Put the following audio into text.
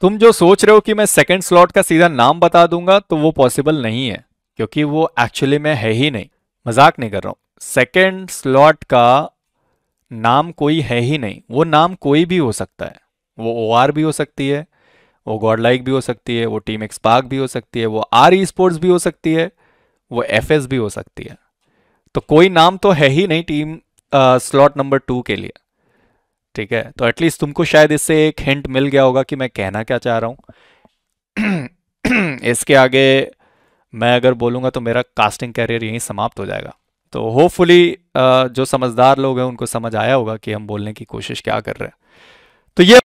तुम जो सोच रहे हो कि मैं सेकंड स्लॉट का सीधा नाम बता दूंगा तो वो पॉसिबल नहीं है क्योंकि वो एक्चुअली में है ही नहीं मजाक नहीं कर रहा हूँ सेकेंड स्लॉट का नाम कोई है ही नहीं वो नाम कोई भी हो सकता है वो ओ आर भी हो सकती है वो गॉड लाइक भी हो सकती है वो टीम एक्स पार्क भी हो सकती है वो आर ई स्पोर्ट्स भी हो सकती है वो एफ एस भी हो सकती है तो कोई नाम तो है ही नहीं टीम स्लॉट नंबर टू के लिए ठीक है तो एटलीस्ट तुमको शायद इससे एक हिंट मिल गया होगा कि मैं कहना क्या चाह रहा हूं इसके आगे मैं अगर बोलूंगा तो मेरा कास्टिंग कैरियर यहीं समाप्त हो जाएगा तो होपफुली जो समझदार लोग हैं उनको समझ आया होगा कि हम बोलने की कोशिश क्या कर रहे हैं तो ये